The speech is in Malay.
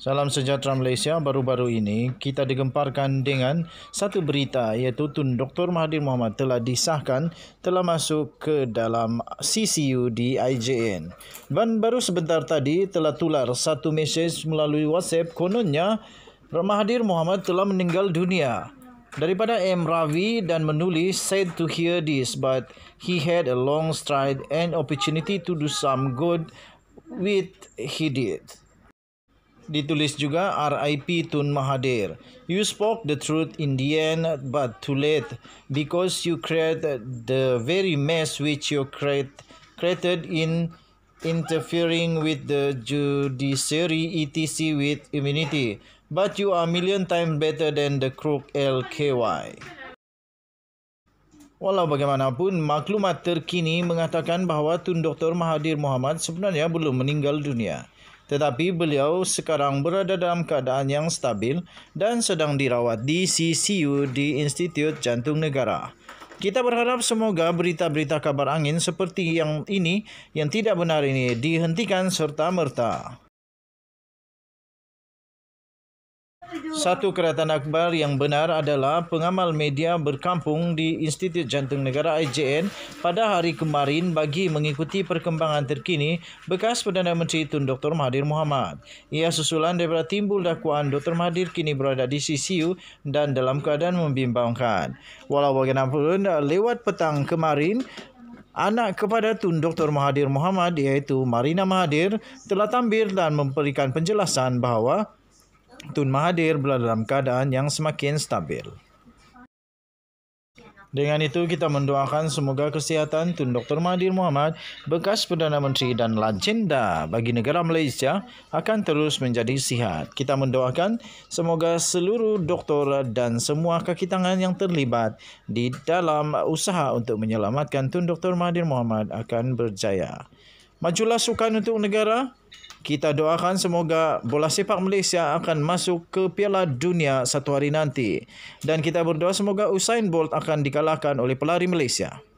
Salam sejahtera Malaysia. Baru-baru ini kita digemparkan dengan satu berita iaitu Tun Dr Mahathir Mohamad telah disahkan telah masuk ke dalam CCU di IJN. Dan baru sebentar tadi telah tular satu mesej melalui WhatsApp kononnya Mahathir Mohamad telah meninggal dunia. Daripada M. Ravi dan menulis, said to hear this but he had a long stride and opportunity to do some good with he did ditulis juga RIP Tun Mahathir. You spoke the truth in the end but too late because you created the very mess which you create created in interfering with the judiciary etc with immunity but you are a million times better than the crook LKY. Walau bagaimanapun, maklumat terkini mengatakan bahawa Tun Dr. Mahathir Mohamad sebenarnya belum meninggal dunia tetapi beliau sekarang berada dalam keadaan yang stabil dan sedang dirawat di CCU di Institut Jantung Negara. Kita berharap semoga berita-berita kabar angin seperti yang ini yang tidak benar ini dihentikan serta merta. Satu keratan akbar yang benar adalah pengamal media berkampung di Institut Jantung Negara IJN pada hari kemarin bagi mengikuti perkembangan terkini bekas Perdana Menteri Tun Dr. Mahathir Mohamad. Ia susulan daripada timbul dakwaan Dr. Mahathir kini berada di CCU dan dalam keadaan membimbangkan. Walau bagaimanapun, lewat petang kemarin, Anak kepada Tun Dr. Mahathir Mohamad iaitu Marina Mahathir telah tampil dan memberikan penjelasan bahawa Tun Mahathir berada dalam keadaan yang semakin stabil. Dengan itu, kita mendoakan semoga kesihatan Tun Dr. Mahathir Mohamad, bekas Perdana Menteri dan Lajenda bagi negara Malaysia akan terus menjadi sihat. Kita mendoakan semoga seluruh doktor dan semua kaki tangan yang terlibat di dalam usaha untuk menyelamatkan Tun Dr. Mahathir Mohamad akan berjaya majulah sukan untuk negara. Kita doakan semoga bola sepak Malaysia akan masuk ke Piala Dunia satu hari nanti. Dan kita berdoa semoga Usain Bolt akan dikalahkan oleh pelari Malaysia.